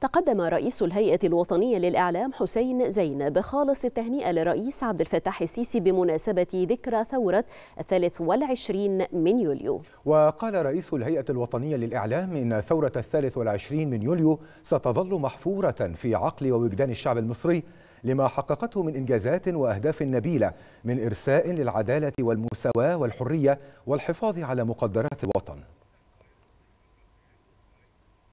تقدم رئيس الهيئة الوطنية للإعلام حسين زين بخالص التهنئة لرئيس عبد الفتاح السيسي بمناسبة ذكرى ثورة الثالث والعشرين من يوليو وقال رئيس الهيئة الوطنية للإعلام إن ثورة الثالث والعشرين من يوليو ستظل محفورة في عقل ووجدان الشعب المصري لما حققته من إنجازات وأهداف نبيلة من إرساء للعدالة والمساواة والحرية والحفاظ على مقدرات الوطن